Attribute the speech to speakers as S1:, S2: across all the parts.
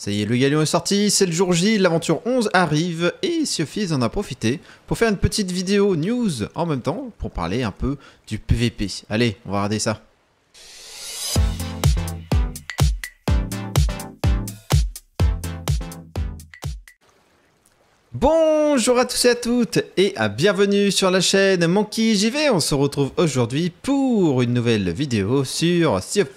S1: Ça y est, le galion est sorti, c'est le jour J, l'aventure 11 arrive et Sophie en a profité pour faire une petite vidéo news en même temps pour parler un peu du PVP. Allez, on va regarder ça. Bon Bonjour à tous et à toutes et à bienvenue sur la chaîne Monkey JV. On se retrouve aujourd'hui pour une nouvelle vidéo sur Sea of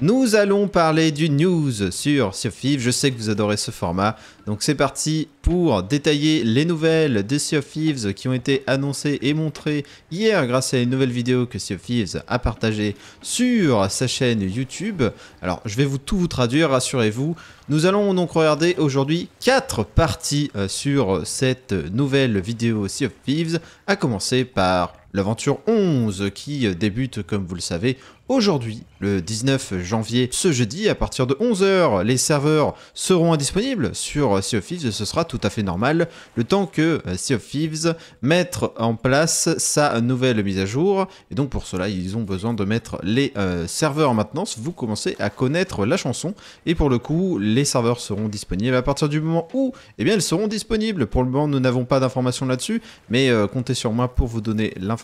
S1: Nous allons parler du news sur Sea of Je sais que vous adorez ce format. Donc c'est parti pour détailler les nouvelles de Sea of qui ont été annoncées et montrées hier grâce à une nouvelle vidéo que Sea of a partagée sur sa chaîne YouTube. Alors je vais vous tout vous traduire, rassurez-vous. Nous allons donc regarder aujourd'hui 4 parties euh, sur cette nouvelle vidéo Sea of Thieves, à commencer par L'aventure 11 qui débute, comme vous le savez, aujourd'hui, le 19 janvier, ce jeudi, à partir de 11h. Les serveurs seront indisponibles sur Sea of Thieves, ce sera tout à fait normal, le temps que euh, Sea of Thieves mette en place sa nouvelle mise à jour. Et donc pour cela, ils ont besoin de mettre les euh, serveurs en maintenance. Vous commencez à connaître la chanson. Et pour le coup, les serveurs seront disponibles à partir du moment où, eh bien, ils seront disponibles. Pour le moment, nous n'avons pas d'informations là-dessus, mais euh, comptez sur moi pour vous donner l'information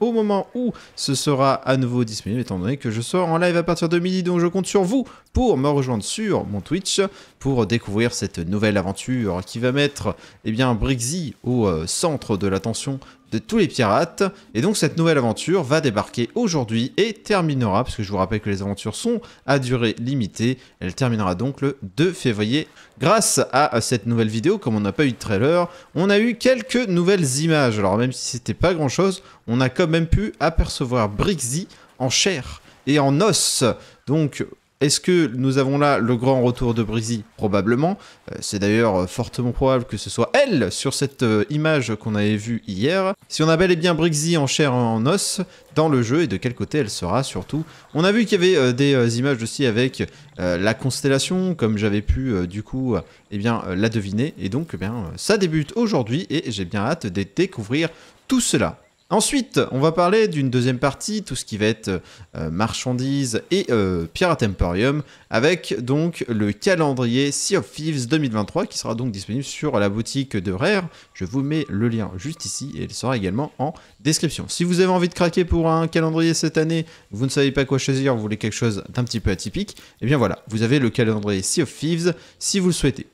S1: au moment où ce sera à nouveau disponible, étant donné que je sors en live à partir de midi. Donc je compte sur vous pour me rejoindre sur mon Twitch pour découvrir cette nouvelle aventure qui va mettre eh bien, Brixie au euh, centre de l'attention de tous les pirates. Et donc cette nouvelle aventure va débarquer aujourd'hui et terminera, parce que je vous rappelle que les aventures sont à durée limitée, elle terminera donc le 2 février. Grâce à cette nouvelle vidéo, comme on n'a pas eu de trailer, on a eu quelques nouvelles images. Alors même si c'était pas grand chose, on a quand même pu apercevoir Brixie en chair et en os. Donc est-ce que nous avons là le grand retour de Brizzy Probablement. Euh, c'est d'ailleurs euh, fortement probable que ce soit elle sur cette euh, image qu'on avait vue hier. Si on a bel et bien Brizzy en chair et en os dans le jeu et de quel côté elle sera surtout. On a vu qu'il y avait des images aussi avec la constellation, comme j'avais pu du coup eh bien, la deviner. Et donc eh bien, ça débute aujourd'hui et j'ai bien hâte de découvrir tout cela. Ensuite, on va parler d'une deuxième partie, tout ce qui va être euh, marchandises et euh, Pirate Emporium, avec donc le calendrier Sea of Thieves 2023 qui sera donc disponible sur la boutique de Rare. Je vous mets le lien juste ici et il sera également en description. Si vous avez envie de craquer pour un calendrier cette année, vous ne savez pas quoi choisir, vous voulez quelque chose d'un petit peu atypique, et eh bien voilà, vous avez le calendrier Sea of Thieves si vous le souhaitez.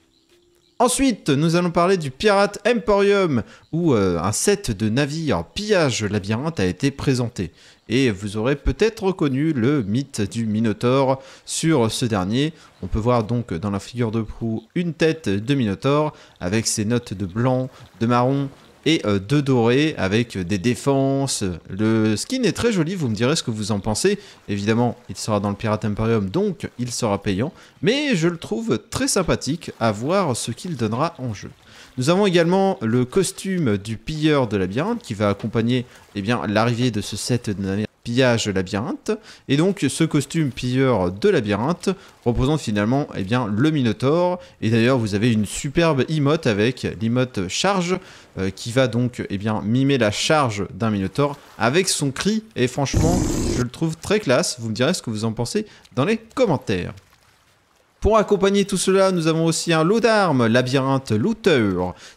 S1: Ensuite, nous allons parler du Pirate Emporium, où euh, un set de navires pillage labyrinthe a été présenté. Et vous aurez peut-être reconnu le mythe du Minotaure sur ce dernier. On peut voir donc dans la figure de proue une tête de Minotaure, avec ses notes de blanc, de marron, et euh, de doré avec des défenses. Le skin est très joli, vous me direz ce que vous en pensez. Évidemment, il sera dans le Pirate Imperium, donc il sera payant, mais je le trouve très sympathique à voir ce qu'il donnera en jeu. Nous avons également le costume du pilleur de labyrinthe qui va accompagner eh bien l'arrivée de ce set de pillage labyrinthe. Et donc ce costume pilleur de labyrinthe représente finalement eh bien, le Minotaur Et d'ailleurs vous avez une superbe emote avec l'emote charge euh, qui va donc eh bien, mimer la charge d'un Minotaur avec son cri. Et franchement je le trouve très classe. Vous me direz ce que vous en pensez dans les commentaires. Pour accompagner tout cela, nous avons aussi un lot d'armes, labyrinthe looter,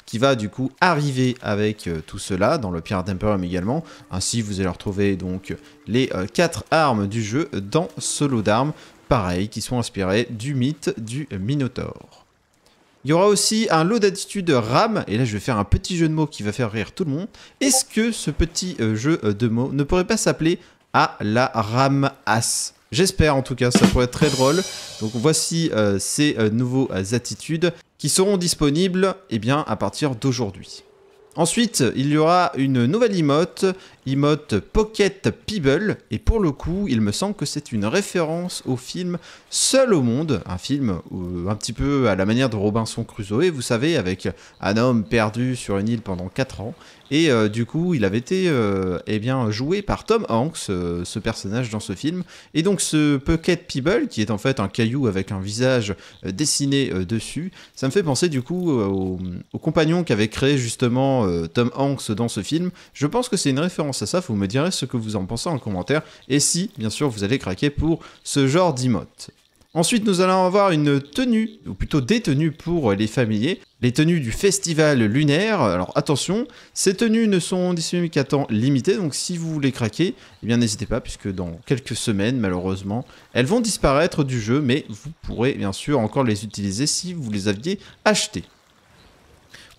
S1: qui va du coup arriver avec euh, tout cela dans le Pierre Imperium également. Ainsi, vous allez retrouver donc les euh, quatre armes du jeu dans ce lot d'armes, pareil, qui sont inspirées du mythe du Minotaur. Il y aura aussi un lot d'attitudes RAM, et là je vais faire un petit jeu de mots qui va faire rire tout le monde. Est-ce que ce petit euh, jeu de mots ne pourrait pas s'appeler à la RAM As J'espère en tout cas, ça pourrait être très drôle. Donc voici euh, ces euh, nouveaux euh, attitudes qui seront disponibles eh bien, à partir d'aujourd'hui. Ensuite, il y aura une nouvelle emote, emote Pocket People, et pour le coup, il me semble que c'est une référence au film Seul au monde, un film un petit peu à la manière de Robinson Crusoe, vous savez, avec un homme perdu sur une île pendant 4 ans, et euh, du coup, il avait été euh, eh bien, joué par Tom Hanks, euh, ce personnage dans ce film. Et donc, ce Pucket Peeble, qui est en fait un caillou avec un visage dessiné dessus, ça me fait penser du coup au, compagnons compagnon qu'avait créé justement Tom Hanks dans ce film. Je pense que c'est une référence à ça, vous me direz ce que vous en pensez en commentaire. Et si, bien sûr, vous allez craquer pour ce genre d'imote. Ensuite, nous allons avoir une tenue, ou plutôt des tenues pour les familiers. Les tenues du festival lunaire, alors attention, ces tenues ne sont disponibles qu'à temps limité, donc si vous voulez craquer, eh bien n'hésitez pas, puisque dans quelques semaines, malheureusement, elles vont disparaître du jeu, mais vous pourrez bien sûr encore les utiliser si vous les aviez achetées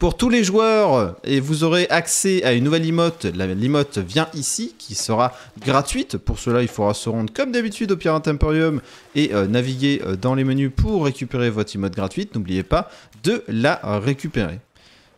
S1: pour tous les joueurs et vous aurez accès à une nouvelle limote. La limote vient ici qui sera gratuite. Pour cela, il faudra se rendre comme d'habitude au Pirate Emporium et euh, naviguer euh, dans les menus pour récupérer votre emote gratuite. N'oubliez pas de la récupérer.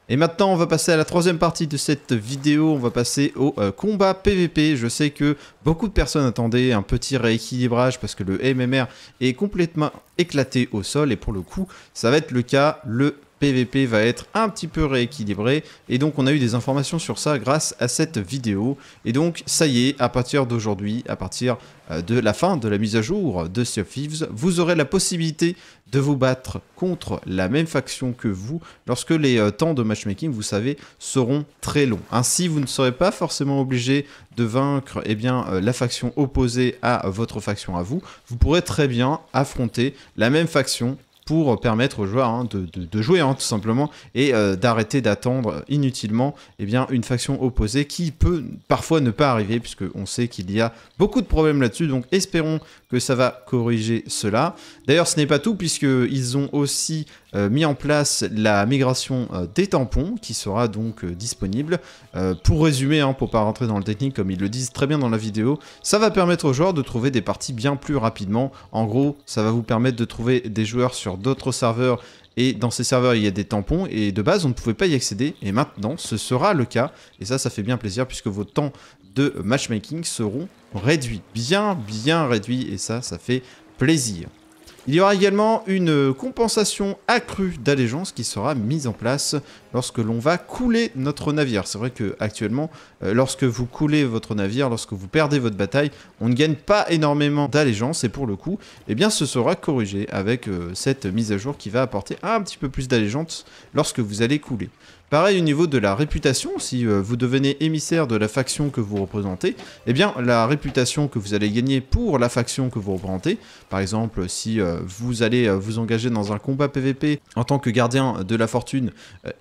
S1: Et maintenant, on va passer à la troisième partie de cette vidéo. On va passer au euh, combat PVP. Je sais que beaucoup de personnes attendaient un petit rééquilibrage parce que le MMR est complètement éclaté au sol. Et pour le coup, ça va être le cas. Le PVP va être un petit peu rééquilibré. Et donc on a eu des informations sur ça grâce à cette vidéo. Et donc ça y est, à partir d'aujourd'hui, à partir euh, de la fin de la mise à jour de Sea of Thieves, vous aurez la possibilité de vous battre contre la même faction que vous lorsque les euh, temps de matchmaking, vous savez, seront très longs. Ainsi, vous ne serez pas forcément obligé de vaincre eh bien, euh, la faction opposée à votre faction à vous. Vous pourrez très bien affronter la même faction pour permettre aux joueurs hein, de, jouer hein, tout simplement et euh, d'arrêter d'attendre inutilement eh bien, une faction opposée qui peut parfois ne pas arriver puisqu'on on sait qu'il y a beaucoup de problèmes là-dessus. Donc espérons ça va corriger cela. D'ailleurs, ce n'est pas tout, puisque ils ont aussi euh, mis en place la migration euh, des tampons, qui sera donc euh, disponible. pour résumer, hein, pour pas rentrer dans le technique, comme ils le disent très bien dans la vidéo, ça va permettre aux joueurs de trouver des parties bien plus rapidement. En gros, ça va vous permettre de trouver des joueurs sur d'autres serveurs et dans ces serveurs il y a des tampons et de base on ne pouvait pas y accéder et maintenant ce sera le cas et ça ça fait bien plaisir puisque votre temps de matchmaking seront réduits. Bien, bien réduits, et ça, ça fait plaisir. Il y aura également une compensation accrue d'allégeance qui sera mise en place lorsque l'on va couler notre navire. C'est vrai que actuellement, euh, lorsque vous coulez votre navire, lorsque vous perdez votre bataille, on ne gagne pas énormément d'allégeance et pour le coup, eh bien ce sera corrigé avec euh, cette mise à jour qui va apporter un petit peu plus d'allégeance lorsque vous allez couler. Pareil au niveau de la réputation, si euh, vous devenez émissaire de la faction que vous représentez, eh bien la réputation que vous allez gagner pour la faction que vous représentez, par exemple si euh, vous allez euh, vous engager dans un combat PVP en tant que gardien de la fortune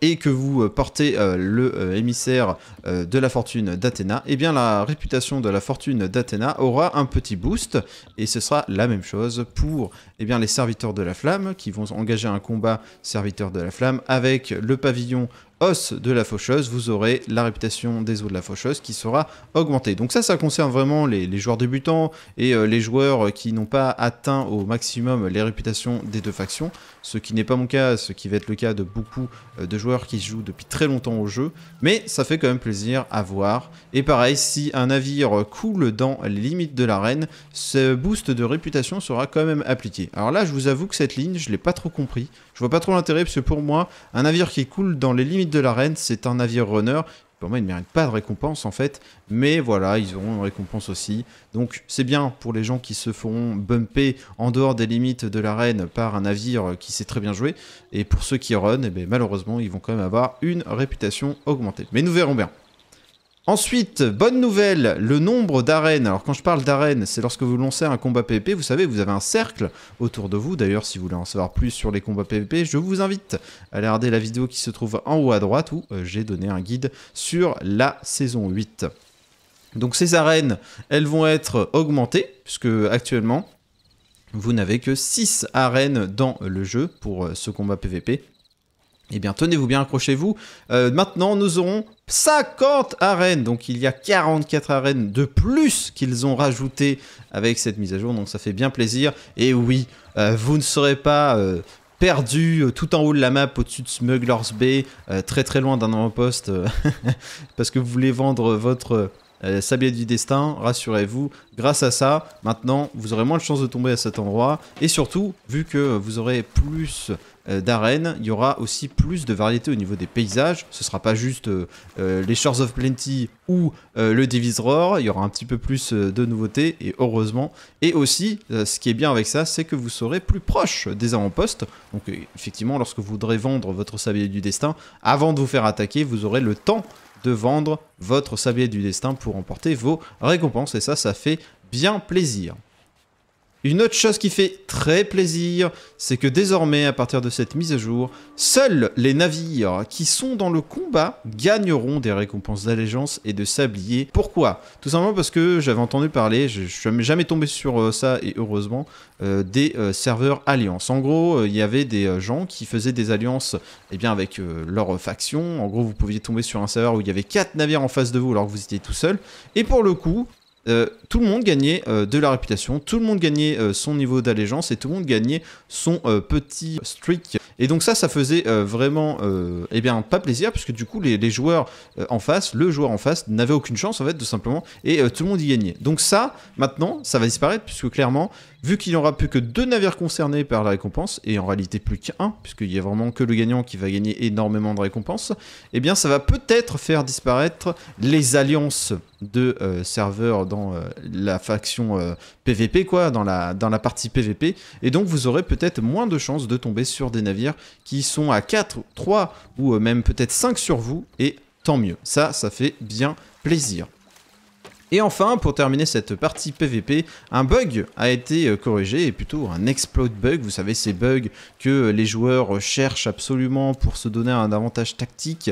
S1: et que vous portez le émissaire de la fortune d'Athéna, eh bien la réputation de la fortune d'Athéna aura un petit boost et ce sera la même chose pour eh bien, les serviteurs de la flamme qui vont engager un combat serviteur de la flamme avec le pavillon os de la faucheuse, vous aurez la réputation des eaux de la faucheuse qui sera augmentée. Donc ça, ça concerne vraiment les, joueurs débutants et euh, les joueurs euh, qui n'ont pas atteint au maximum les réputations des deux factions, ce qui n'est pas mon cas, ce qui va être le cas de beaucoup euh, de joueurs qui jouent depuis très longtemps au jeu, mais ça fait quand même plaisir à voir. Et pareil, si un navire coule dans les limites de l'arène, ce boost de réputation sera quand même appliqué. Alors là, je vous avoue que cette ligne, je ne l'ai pas trop compris. Je vois pas trop l'intérêt, parce que pour moi, un navire qui coule dans les limites de l'arène. C'est un navire runner. Pour moi, il ne mérite pas de récompense en fait. Mais voilà, ils auront une récompense aussi. Donc c'est bien pour les gens qui se font bumper en dehors des limites de l'arène par un navire qui sait très bien jouer. Et pour ceux qui run, eh bien, malheureusement, ils vont quand même avoir une réputation augmentée. Mais nous verrons bien. Ensuite, bonne nouvelle, le nombre d'arènes. Alors quand je parle d'arènes, c'est lorsque vous lancez un combat PvP, vous savez, vous avez un cercle autour de vous. D'ailleurs, si vous voulez en savoir plus sur les combats PvP, je vous invite à regarder la vidéo qui se trouve en haut à droite où euh, j'ai donné un guide sur la saison 8. Donc ces arènes, elles vont être augmentées, puisque actuellement, vous n'avez que 6 arènes dans le jeu pour euh, ce combat PvP. Eh bien, tenez-vous bien, accrochez-vous. Euh, maintenant, nous aurons 50 arènes. Donc il y a 44 arènes de plus qu'ils ont rajouté avec cette mise à jour. Donc ça fait bien plaisir. Et oui, euh, vous ne serez pas euh, perdu euh, tout en haut de la map au-dessus de Smuggler's Bay, très très loin d'un avant-poste, parce que vous voulez vendre votre euh, sablier du Destin, rassurez-vous, grâce à ça, maintenant, vous aurez moins de chances de tomber à cet endroit. Et surtout, vu que vous aurez plus euh, d'arènes, il y aura aussi plus de variété au niveau des paysages. Ce sera pas juste euh, les Shores of Plenty ou le Devil's il y aura un petit peu plus de nouveautés et heureusement. Et aussi, ce qui est bien avec ça, c'est que vous serez plus proche des avant-postes. Donc effectivement, lorsque vous voudrez vendre votre sablier du destin, avant de vous faire attaquer, vous aurez le temps de vendre votre sablier du destin pour emporter vos récompenses. Et ça, ça fait bien plaisir. Une autre chose qui fait très plaisir, c'est que désormais, à partir de cette mise à jour, seuls les navires qui sont dans le combat gagneront des récompenses d'allégeance et de sablier. Pourquoi Tout simplement parce que j'avais entendu parler, je, ne suis jamais tombé sur euh, ça et heureusement, euh, des euh, serveurs alliances. En gros, il y avait des gens qui faisaient des alliances eh bien, avec leur faction. En gros, vous pouviez tomber sur un serveur où il y avait 4 navires en face de vous alors que vous étiez tout seul. Et pour le coup, euh, tout le monde gagnait euh, de la réputation, tout le monde gagnait euh, son niveau d'allégeance et tout le monde gagnait son petit streak. Et donc ça, ça faisait vraiment, eh bien, pas plaisir puisque du coup les, les joueurs en face, le joueur en face n'avait aucune chance en fait, tout simplement, et tout le monde y gagnait. Donc ça, maintenant, ça va disparaître puisque clairement, vu qu'il n'y aura plus que deux navires concernés par la récompense, et en réalité plus qu'un, puisqu'il n'y a vraiment que le gagnant qui va gagner énormément de récompenses, eh bien ça va peut-être faire disparaître les alliances de euh, serveurs dans euh, la faction PVP, euh, quoi, dans la, dans la partie PVP, et donc vous aurez peut-être moins de chances de tomber sur des navires qui sont à 4, 3 ou même peut-être 5 sur vous, et tant mieux. Ça, ça fait bien plaisir. Et enfin, pour terminer cette partie PVP, un bug a été euh, corrigé, et plutôt un exploit bug, vous savez ces bugs que les joueurs cherchent absolument pour se donner un avantage tactique,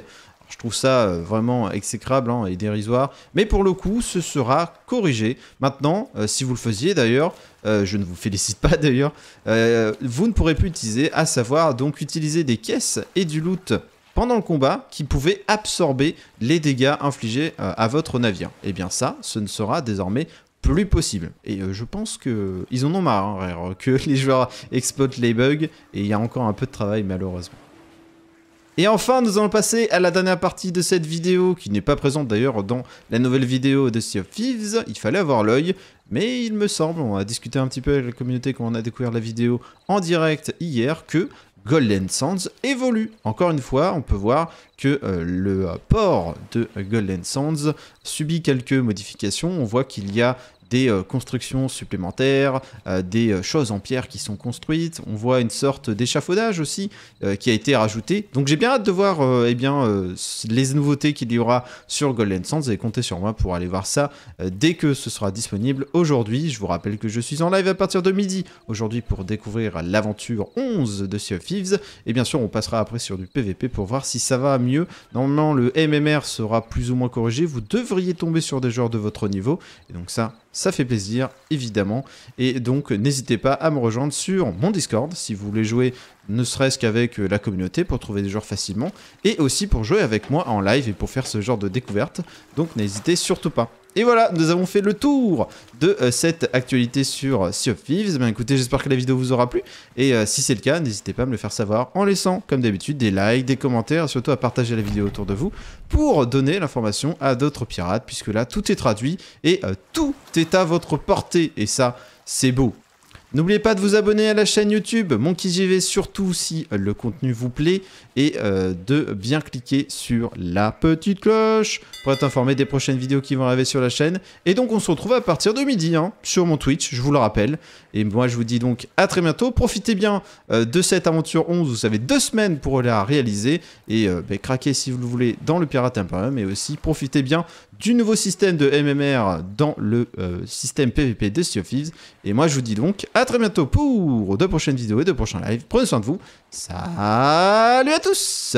S1: je trouve ça euh, vraiment exécrable hein, et dérisoire. Mais pour le coup, ce sera corrigé. Maintenant, euh, si vous le faisiez d'ailleurs, je ne vous félicite pas d'ailleurs, vous ne pourrez plus utiliser, à savoir donc utiliser des caisses et du loot pendant le combat qui pouvait absorber les dégâts infligés euh, à votre navire. Et eh bien ça, ce ne sera désormais plus possible. Et euh, je pense que ils en ont marre, hein, que les joueurs exploitent les bugs, et il y a encore un peu de travail malheureusement. Et enfin, nous allons passer à la dernière partie de cette vidéo, qui n'est pas présente d'ailleurs dans la nouvelle vidéo de Sea of Thieves, il fallait avoir l'œil, mais il me semble, on a discuté un petit peu avec la communauté quand on a découvert la vidéo en direct hier, que Golden Sands évolue. Encore une fois, on peut voir que euh, le port de Golden Sands subit quelques modifications. On voit qu'il y a des euh, constructions supplémentaires, euh, des euh, choses en pierre qui sont construites. On voit une sorte d'échafaudage aussi qui a été rajouté. Donc j'ai bien hâte de voir eh bien, les nouveautés qu'il y aura sur Golden Sands vous et comptez sur moi pour aller voir ça dès que ce sera disponible aujourd'hui. Je vous rappelle que je suis en live à partir de midi aujourd'hui pour découvrir l'aventure 11 de Sea of Thieves. Et bien sûr, on passera après sur du PVP pour voir si ça va mieux. Normalement, le MMR sera plus ou moins corrigé. Vous devriez tomber sur des joueurs de votre niveau. Et donc ça, ça fait plaisir évidemment. Et donc n'hésitez pas à me rejoindre sur mon Discord si vous voulez jouer ne serait-ce qu'avec euh, la communauté pour trouver des joueurs facilement et aussi pour jouer avec moi en live et pour faire ce genre de découverte. Donc n'hésitez surtout pas. Et voilà, nous avons fait le tour de euh, cette actualité sur euh, Sea of Thieves. Ben, écoutez, j'espère que la vidéo vous aura plu. Et euh, si c'est le cas, n'hésitez pas à me le faire savoir en laissant, comme d'habitude, des likes, des commentaires, surtout à partager la vidéo autour de vous pour donner l'information à d'autres pirates, puisque là, tout est traduit et tout est à votre portée. Et ça, c'est beau. N'oubliez pas de vous abonner à la chaîne YouTube MonkeyJV, surtout si euh, le contenu vous plaît, et euh, de bien cliquer sur la petite cloche pour être informé des prochaines vidéos qui vont arriver sur la chaîne. Et donc on se retrouve à partir de midi hein, sur mon Twitch, je vous le rappelle. Et moi je vous dis donc à très bientôt, profitez bien euh, de cette aventure 11, vous savez, deux semaines pour la réaliser, et ben, craquez si vous le voulez dans le Pirate Imperium, mais aussi profitez bien du nouveau système de MMR dans le système PVP de Sea of Thieves. Et moi je vous dis donc à à très bientôt pour deux prochaines vidéos et deux prochains lives. Prenez soin de vous. Salut à tous